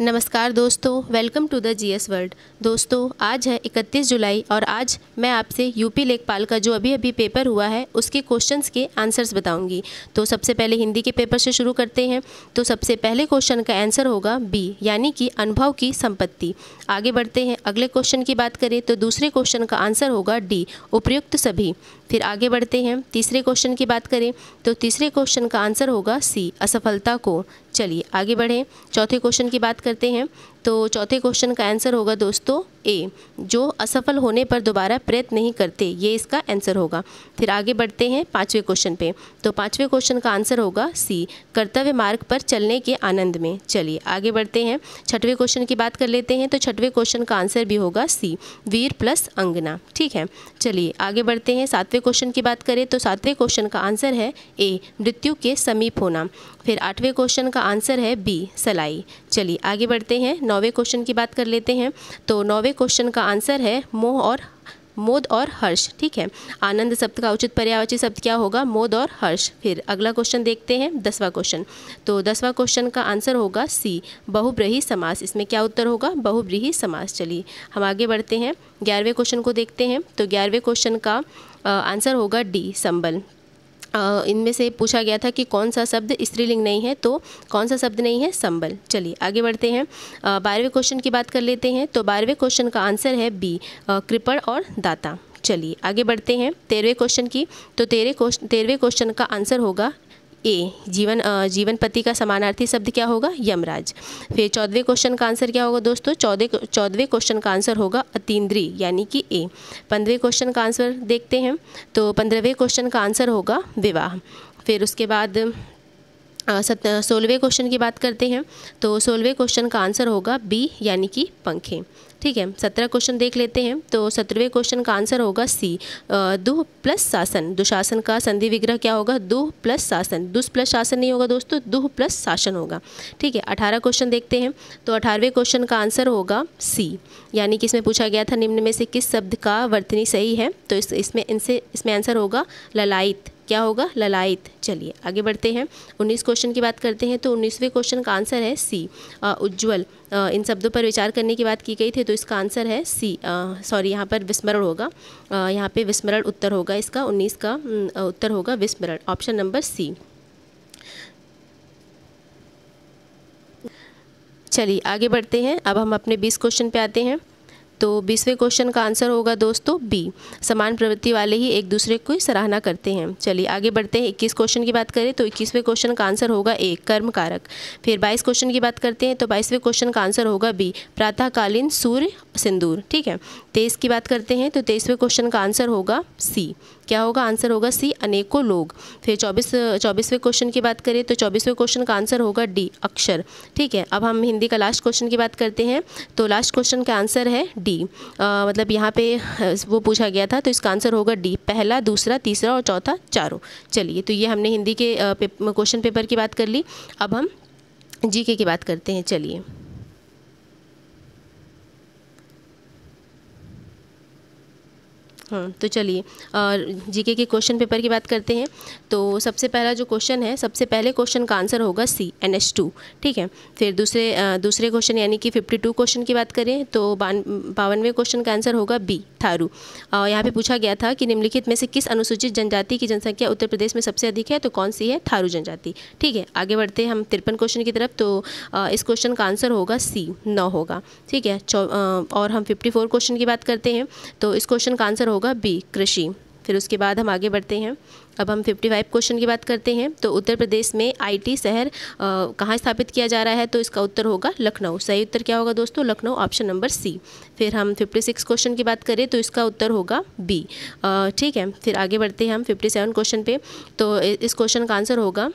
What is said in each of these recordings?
नमस्कार दोस्तों welcome to the GS world दोस्तों आज है 31 जुलाई और आज मैं आपसे यूपी लेखपाल का जो अभी अभी पेपर हुआ है उसके क्वेश्चंस के आंसर्स बताऊंगी तो सबसे पहले हिंदी के पेपर से शुरू करते हैं तो सबसे पहले क्वेश्चन का आंसर होगा बी यानी कि अनुभव की संपत्ति आगे बढ़ते हैं अगले क्वेश्चन की बात करें तो दूसरे क्वेश्चन का आंसर होगा डी उपयुक्त सभी फिर आगे बढ़ते हैं तीसरे क्वेश्चन की बात करें तो तीसरे क्वेश्चन का आंसर होगा सी असफलता को चलिए आगे बढ़ें चौथे क्वेश्चन की बात करते हैं तो चौथे क्वेश्चन का आंसर होगा दोस्तों ए जो असफल होने पर दोबारा प्रयत्न नहीं करते ये इसका आंसर होगा फिर आगे बढ़ते हैं पाँचवें क्वेश्चन पे तो पाँचवें क्वेश्चन का आंसर होगा सी कर्तव्य मार्ग पर चलने के आनंद में चलिए आगे बढ़ते हैं छठवें क्वेश्चन की बात कर लेते हैं तो छठवें क्वेश्चन का आंसर भी होगा सी वीर प्लस अंगना ठीक है चलिए आगे बढ़ते हैं सातवें क्वेश्चन की बात करें तो सातवें क्वेश्चन का आंसर है ए मृत्यु के समीप होना फिर आठवें क्वेश्चन का आंसर है बी सलाई चलिए आगे बढ़ते हैं नौवे क्वेश्चन की बात कर लेते हैं तो नौवे क्वेश्चन का आंसर है मोह और मोद और हर्ष ठीक है आनंद शब्द का उचित पर्यावाची शब्द क्या होगा मोद और हर्ष फिर अगला क्वेश्चन देखते हैं दसवा क्वेश्चन तो दसवा क्वेश्चन का आंसर होगा सी बहुब्रही समास इसमें क्या उत्तर होगा बहुब्रीही समास चलिए हम आगे बढ़ते हैं ग्यारहवें क्वेश्चन को देखते हैं तो ग्यारहवें क्वेश्चन का आंसर होगा डी संबल इनमें से पूछा गया था कि कौन सा शब्द स्त्रीलिंग नहीं है तो कौन सा शब्द नहीं है संबल चलिए आगे बढ़ते हैं बारहवें क्वेश्चन की बात कर लेते हैं तो बारहवें क्वेश्चन का आंसर है बी कृपण और दाता चलिए आगे बढ़ते हैं तेरहवें क्वेश्चन की तो तेरह क्वेश्चन तेरहवें क्वेश्चन का आंसर होगा ए जीवन जीवन पति का समानार्थी शब्द क्या होगा यमराज फिर चौदहवें क्वेश्चन का आंसर क्या होगा दोस्तों चौदह चौदहवें क्वेश्चन का आंसर होगा अतीन्द्री यानी कि ए पंद्रहवें क्वेश्चन का आंसर देखते हैं तो पंद्रहवें क्वेश्चन का आंसर होगा विवाह फिर उसके बाद सत सोलहवें क्वेश्चन की बात करते हैं तो सोलहवें क्वेश्चन का आंसर होगा बी यानी कि पंखे ठीक है सत्रह क्वेश्चन देख लेते हैं तो सत्रहवें क्वेश्चन का आंसर होगा सी दो प्लस शासन दुशासन का संधि विग्रह क्या होगा दो प्लस शासन दुष प्लस शासन नहीं होगा दोस्तों दो प्लस शासन होगा ठीक है अठारह क्वेश्चन देखते हैं तो अठारहवें क्वेश्चन का आंसर होगा सी यानी कि इसमें पूछा गया था निम्न में से किस शब्द का वर्तनी सही है तो इस इसमें इनसे इसमें आंसर होगा ललाइत क्या होगा ललायत चलिए आगे बढ़ते हैं उन्नीस क्वेश्चन की बात करते हैं तो उन्नीसवें क्वेश्चन का आंसर है सी उज्ज्वल इन शब्दों पर विचार करने की बात की गई थी तो इसका आंसर है सी सॉरी यहाँ पर विस्मरण होगा यहाँ पे विस्मरण उत्तर होगा इसका उन्नीस का उत्तर होगा विस्मरण ऑप्शन नंबर सी चलिए आगे बढ़ते हैं अब हम अपने बीस क्वेश्चन पे आते हैं तो बीसवें क्वेश्चन का आंसर होगा दोस्तों बी समान प्रवृत्ति वाले ही एक दूसरे को सराहना करते हैं चलिए आगे बढ़ते हैं इक्कीस क्वेश्चन की बात करें तो इक्कीसवें क्वेश्चन का आंसर होगा ए कर्म कारक फिर बाईस क्वेश्चन की बात करते हैं तो बाईसवें क्वेश्चन का आंसर होगा बी प्रातःकालीन सूर्य सिंदूर ठीक है तेईस की बात करते हैं तो तेईसवें क्वेश्चन का आंसर होगा सी क्या होगा आंसर होगा सी अनेकों लोग फिर चौबीस चौबीसवें क्वेश्चन की बात करें तो चौबीसवें क्वेश्चन का आंसर होगा डी अक्षर ठीक है अब हम हिंदी का लास्ट क्वेश्चन की बात करते हैं तो लास्ट क्वेश्चन का आंसर है डी मतलब यहाँ पे वो पूछा गया था तो इसका आंसर होगा डी पहला दूसरा तीसरा और चौथा चारों चलिए तो ये हमने हिंदी के क्वेश्चन पेपर की बात कर ली अब हम जी की बात करते हैं चलिए हाँ तो चलिए और जीके के क्वेश्चन पेपर की बात करते हैं तो सबसे पहला जो क्वेश्चन है सबसे पहले क्वेश्चन का आंसर होगा सी एन एच टू ठीक है फिर दूसरे दूसरे क्वेश्चन यानी कि फिफ्टी टू क्वेश्चन की बात करें तो बावनवे क्वेश्चन का आंसर होगा बी थारू यहाँ पे पूछा गया था कि निम्नलिखित में से किस अनुसूचित जनजाति की जनसंख्या उत्तर प्रदेश में सबसे अधिक है तो कौन सी है थारू जनजाति ठीक है आगे बढ़ते हैं हम तिरपन क्वेश्चन की तरफ तो इस क्वेश्चन का आंसर होगा सी नौ होगा ठीक है और हम फिफ्टी फोर क्वेश्चन की बात करते हैं तो इस क्वेश्चन का आंसर होगा बी कृषि फिर उसके बाद हम आगे बढ़ते हैं अब हम 55 क्वेश्चन की बात करते हैं तो उत्तर प्रदेश में आईटी शहर कहाँ स्थापित किया जा रहा है तो इसका उत्तर होगा लखनऊ सही उत्तर क्या होगा दोस्तों लखनऊ ऑप्शन नंबर सी फिर हम 56 क्वेश्चन की बात करें तो इसका उत्तर होगा बी ठीक है फिर आगे बढ़ते हैं हम 57 क्वेश्चन पे तो इस क्वेश्चन का आंसर होगा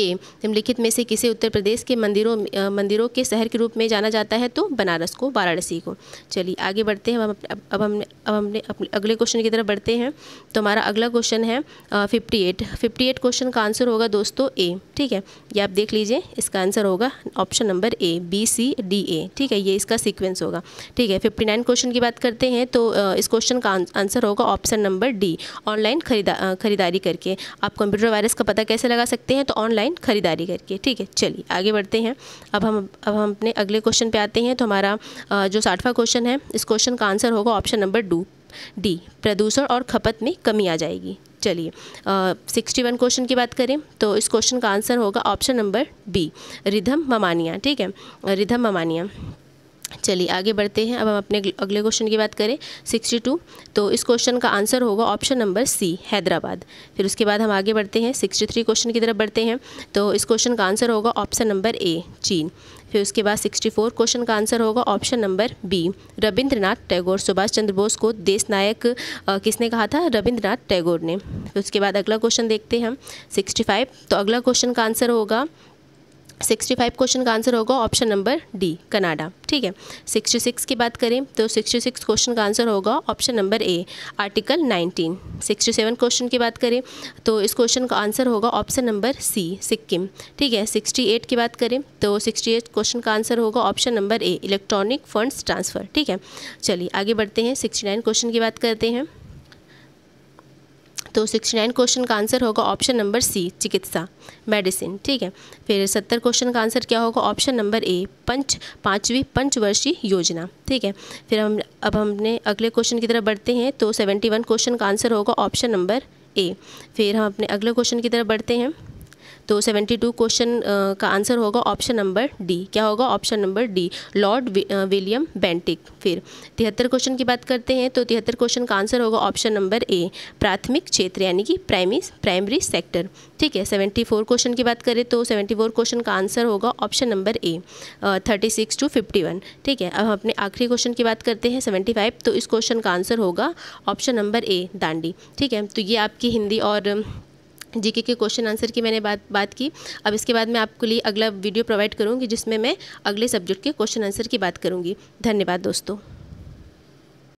ए निम्नलिखित में से किसे उत्तर प्रदेश के मंदिरों मंदिरों के शहर के रूप में जाना जाता है तो बनारस को वाराणसी को चलिए आगे बढ़ते हैं अब हम अब हमने अब हमने अगले क्वेश्चन की तरफ बढ़ते हैं तो हमारा अगला क्वेश्चन है fifty eight fifty eight question का आंसर होगा दोस्तों ए ठीक है ये आप देख लीजिए इसका आंसर होगा option number A B C D A ठीक है ये इसका सीक्वेंस होगा ठीक है फिफ्टी नाइन क्वेश्चन की बात करते हैं तो इस क्वेश्चन का आंसर होगा ऑप्शन नंबर डी ऑनलाइन खरीदा खरीदारी करके आप कंप्यूटर वायरस का पता कैसे लगा सकते हैं तो ऑनलाइन ऑनलाइन ख़रीदारी करके ठीक है चलिए आगे बढ़ते हैं अब हम अब हम अपने अगले क्वेश्चन पे आते हैं तो हमारा जो साठवा क्वेश्चन है इस क्वेश्चन का आंसर होगा ऑप्शन नंबर डू डी प्रदूषण और खपत में कमी आ जाएगी चलिए सिक्सटी वन क्वेश्चन की बात करें तो इस क्वेश्चन का आंसर होगा ऑप्शन नंबर बी रिधम ममानिया ठीक है रिधम ममानिया चलिए आगे बढ़ते हैं अब हम अपने अगले क्वेश्चन की बात करें 62 तो इस क्वेश्चन का आंसर होगा ऑप्शन नंबर सी हैदराबाद फिर उसके बाद हम आगे बढ़ते हैं 63 क्वेश्चन की तरफ बढ़ते हैं तो इस क्वेश्चन का आंसर होगा ऑप्शन नंबर ए चीन फिर उसके बाद 64 क्वेश्चन का आंसर होगा option number B Rabindranath Tagore Subhash Chandra Bose को देश नायक किसने कहा था रविंद्रनाथ टैगोर ने फिर उसके बाद अगला क्वेश्चन देखते हैं हम फाइव तो अगला क्वेश्चन का आंसर होगा सिक्सटी फाइव क्वेश्चन का आंसर होगा ऑप्शन नंबर डी कनाडा ठीक है सिक्सटी सिक्स की बात करें तो सिक्सटी सिक्स क्वेश्चन का आंसर होगा option number A article nineteen sixty seven question की बात करें तो इस क्वेश्चन का आंसर होगा ऑप्शन नंबर सी सिक्किम ठीक है सिक्सटी एट की बात करें तो सिक्सटी एट क्वेश्चन का आंसर होगा option number A electronic funds transfer ठीक है चलिए आगे बढ़ते हैं सिक्सटी नाइन क्वेश्चन की बात करते हैं तो सिक्सटी नाइन क्वेश्चन का आंसर होगा ऑप्शन नंबर सी चिकित्सा मेडिसिन ठीक है फिर सत्तर क्वेश्चन का आंसर क्या होगा ऑप्शन नंबर ए पंच पाँचवीं पंचवर्षीय योजना ठीक है फिर हम अब हमने अगले क्वेश्चन की तरफ बढ़ते हैं तो सेवेंटी वन क्वेश्चन का आंसर होगा ऑप्शन नंबर ए फिर हम अपने अगले क्वेश्चन की तरफ बढ़ते हैं तो 72 क्वेश्चन का आंसर होगा ऑप्शन नंबर डी क्या होगा option number D Lord William Bentinck फिर तिहत्तर क्वेश्चन की बात करते हैं तो तिहत्तर क्वेश्चन का आंसर होगा ऑप्शन नंबर ए प्राथमिक क्षेत्र यानी कि प्राइमरी प्राइमरी सेक्टर ठीक है सेवेंटी फोर क्वेश्चन की बात करें तो सेवेंटी फोर क्वेश्चन का आंसर होगा option number A thirty six two fifty one ठीक है अब हम अपने आखिरी क्वेश्चन की बात करते हैं सेवेंटी फाइव तो इस क्वेश्चन का आंसर होगा ऑप्शन नंबर ए दांडी ठीक है तो ये आपकी हिंदी और जीके के क्वेश्चन आंसर की मैंने बात बात की अब इसके बाद मैं आपके लिए अगला वीडियो प्रोवाइड करूँगी जिसमें मैं अगले सब्जेक्ट के क्वेश्चन आंसर की बात करूँगी धन्यवाद दोस्तों